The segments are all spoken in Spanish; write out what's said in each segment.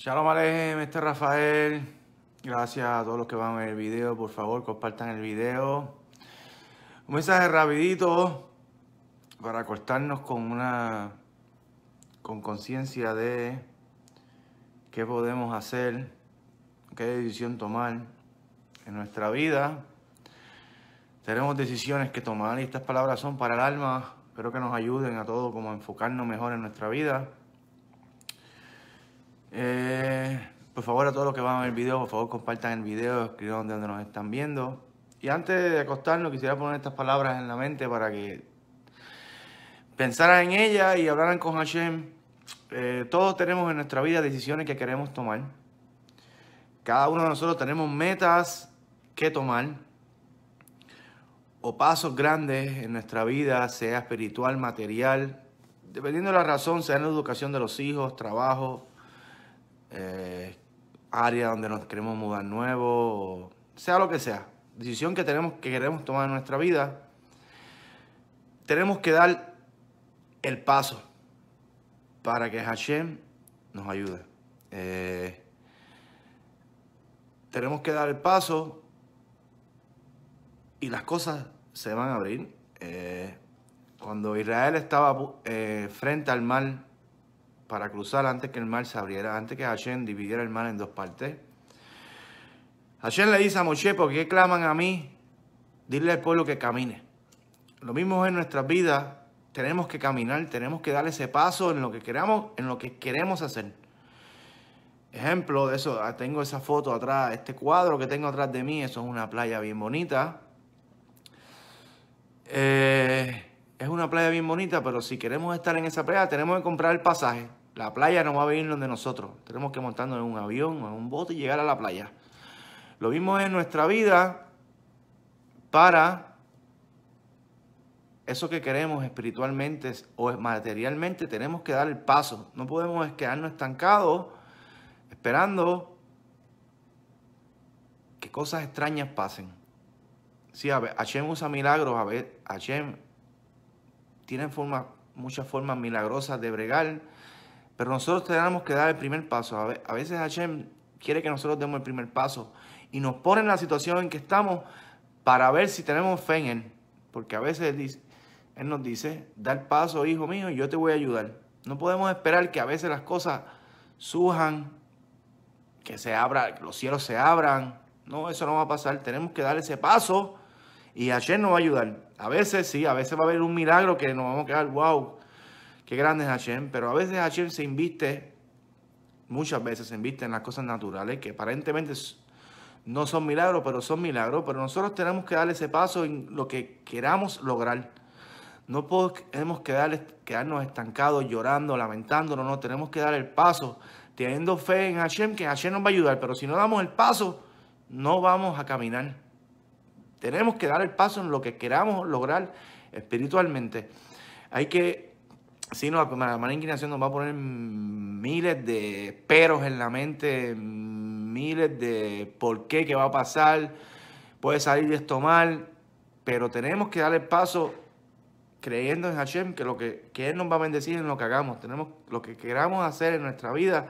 Shalom Alejem, este Rafael. Gracias a todos los que van a ver el video. Por favor, compartan el video. Un mensaje rapidito para acostarnos con una con conciencia de qué podemos hacer, qué decisión tomar en nuestra vida. Tenemos decisiones que tomar y estas palabras son para el alma. Espero que nos ayuden a todos como a enfocarnos mejor en nuestra vida eh, por favor, a todos los que van a ver el video, por favor compartan el video, escriban donde nos están viendo. Y antes de acostarnos, quisiera poner estas palabras en la mente para que pensaran en ellas y hablaran con Hashem. Eh, todos tenemos en nuestra vida decisiones que queremos tomar. Cada uno de nosotros tenemos metas que tomar o pasos grandes en nuestra vida, sea espiritual, material, dependiendo de la razón, sea en la educación de los hijos, trabajo, eh, área donde nos queremos mudar nuevo, sea lo que sea, decisión que, tenemos, que queremos tomar en nuestra vida, tenemos que dar el paso para que Hashem nos ayude. Eh, tenemos que dar el paso y las cosas se van a abrir. Eh, cuando Israel estaba frente al mal para cruzar antes que el mar se abriera, antes que Hashem dividiera el mar en dos partes. Hashem le dice a Moshe, ¿por qué claman a mí? Dile al pueblo que camine. Lo mismo es en nuestras vidas. Tenemos que caminar, tenemos que dar ese paso en lo que queramos, en lo que queremos hacer. Ejemplo de eso, ah, tengo esa foto atrás, este cuadro que tengo atrás de mí, eso es una playa bien bonita. Eh, es una playa bien bonita, pero si queremos estar en esa playa tenemos que comprar el pasaje. La playa no va a venir donde nosotros. Tenemos que montarnos en un avión o en un bote y llegar a la playa. Lo mismo es en nuestra vida para eso que queremos espiritualmente o materialmente. Tenemos que dar el paso. No podemos quedarnos estancados esperando que cosas extrañas pasen. Si a Hashem usa milagros. A ver, Hashem tiene forma, muchas formas milagrosas de bregar pero nosotros tenemos que dar el primer paso. A veces Hashem quiere que nosotros demos el primer paso y nos pone en la situación en que estamos para ver si tenemos fe en Él. Porque a veces él, nos dice, da el paso, hijo mío, y yo te voy a ayudar. No podemos esperar que a veces las cosas sujan que se abra, los cielos se abran. No, eso no va a pasar. Tenemos que dar ese paso y Hashem nos va a ayudar. A veces sí, a veces va a haber un milagro que nos vamos a quedar, wow, Qué grande es Hashem, pero a veces Hashem se inviste, muchas veces se inviste en las cosas naturales, que aparentemente no son milagros, pero son milagros, pero nosotros tenemos que dar ese paso en lo que queramos lograr. No podemos quedarnos estancados, llorando, lamentándonos, no, tenemos que dar el paso, teniendo fe en Hashem, que Hashem nos va a ayudar, pero si no damos el paso, no vamos a caminar. Tenemos que dar el paso en lo que queramos lograr espiritualmente. Hay que si no, la mala inclinación nos va a poner miles de peros en la mente, miles de por qué, qué va a pasar, puede salir de esto mal, pero tenemos que dar el paso creyendo en Hashem, que lo que, Él nos va a bendecir en lo que hagamos, tenemos lo que queramos hacer en nuestra vida,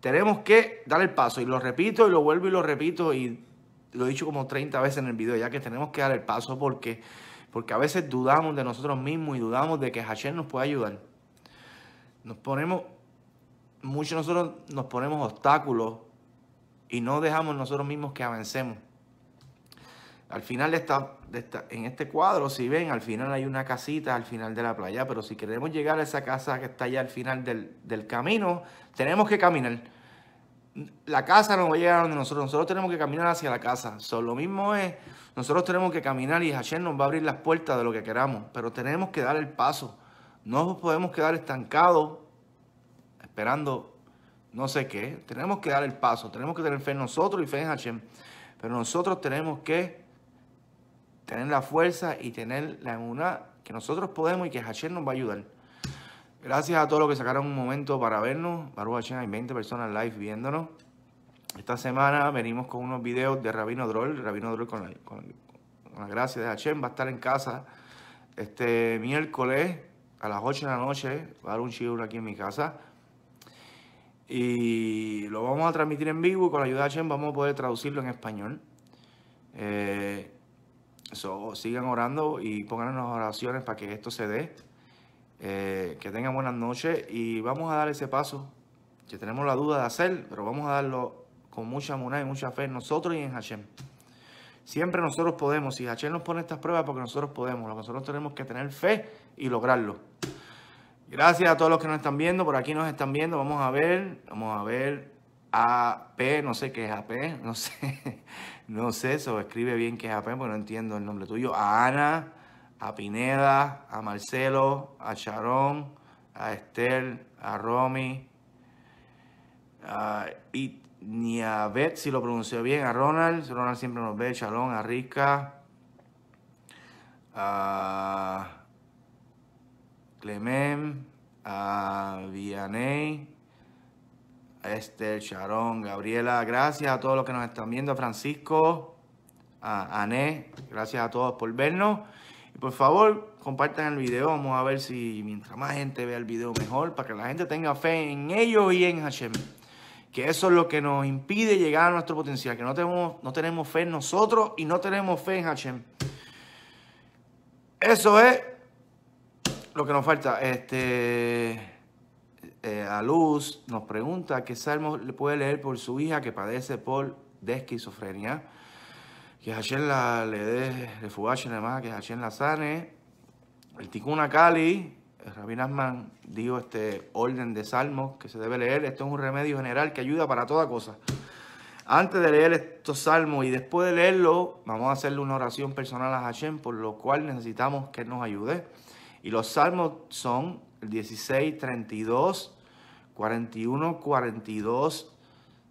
tenemos que dar el paso, y lo repito, y lo vuelvo y lo repito, y lo he dicho como 30 veces en el video, ya que tenemos que dar el paso porque porque a veces dudamos de nosotros mismos y dudamos de que Hashem nos pueda ayudar. Nos ponemos, muchos de nosotros nos ponemos obstáculos y no dejamos nosotros mismos que avancemos. Al final de en este cuadro, si ven, al final hay una casita al final de la playa, pero si queremos llegar a esa casa que está allá al final del camino, tenemos que caminar la casa no va a llegar a donde nosotros. Nosotros tenemos que caminar hacia la casa. lo mismo es, nosotros tenemos que caminar y Hashem nos va a abrir las puertas de lo que queramos, pero tenemos que dar el paso. No podemos quedar estancados esperando no sé qué. Tenemos que dar el paso. Tenemos que tener fe en nosotros y fe en Hashem. Pero nosotros tenemos que tener la fuerza y tener la una que nosotros podemos y que Hashem nos va a ayudar. Gracias a todos los que sacaron un momento para vernos. Baruch hay 20 personas live viéndonos. Esta semana venimos con unos videos de Rabino Drol. Rabino Drol con las gracias de Hachem. va a estar en casa este miércoles a las 8 de la noche. Va a dar un shiur aquí en mi casa. Y lo vamos a transmitir en vivo y con la ayuda de Hachem vamos a poder traducirlo en español. Eh, sigan orando y pongan las oraciones para que esto se dé. Eh, que tengan buenas noches y vamos a dar ese paso que tenemos la duda de hacer, pero vamos a darlo con mucha muná y mucha fe en nosotros y en Hashem. Siempre nosotros podemos, y Hashem nos pone estas pruebas, porque nosotros podemos, nosotros tenemos que tener fe y lograrlo. Gracias a todos los que nos están viendo, por aquí nos están viendo, vamos a ver, vamos a ver, a P, no sé qué es AP, no sé, no sé, eso escribe bien que es AP, porque no entiendo el nombre tuyo, a Ana, a Pineda, a Marcelo, a Sharon, a Esther, a Romy, a, y ni a Beth, si lo pronunció bien, a Ronald, Ronald siempre nos ve, Sharon, a Rica, a Clement, a Vianey, a Esther, Sharon, Gabriela, gracias a todos los que nos están viendo, a Francisco, a Ané, gracias a todos por vernos. Y por favor, compartan el video. Vamos a ver si mientras más gente vea el video, mejor. Para que la gente tenga fe en ellos y en Hashem. Que eso es lo que nos impide llegar a nuestro potencial. Que no tenemos, no tenemos fe en nosotros y no tenemos fe en Hashem. Eso es lo que nos falta. Este. Eh, a luz nos pregunta qué salmo le puede leer por su hija que padece por de esquizofrenia que Hashem la, le dé refugio además que Hashem la sane. El Tikkun el Rabbi Asman dijo este orden de salmos que se debe leer. Esto es un remedio general que ayuda para toda cosa. Antes de leer estos salmos y después de leerlo, vamos a hacerle una oración personal a Hashem, por lo cual necesitamos que nos ayude. Y los salmos son el 16, 32, 41, 42,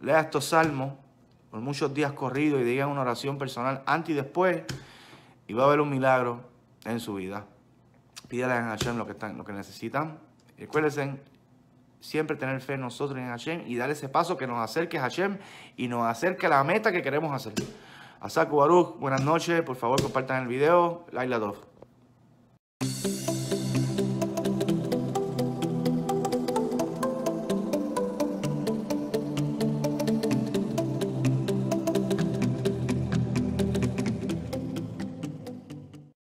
lea estos salmos por muchos días corridos y diga una oración personal antes y después y va a haber un milagro en su vida. Pídale a Hashem lo que, están, lo que necesitan. recuérdense siempre tener fe en nosotros en Hashem y dar ese paso que nos acerque a Hashem y nos acerque a la meta que queremos hacer. Asaku Baruch, buenas noches. Por favor, compartan el video. Laila 2.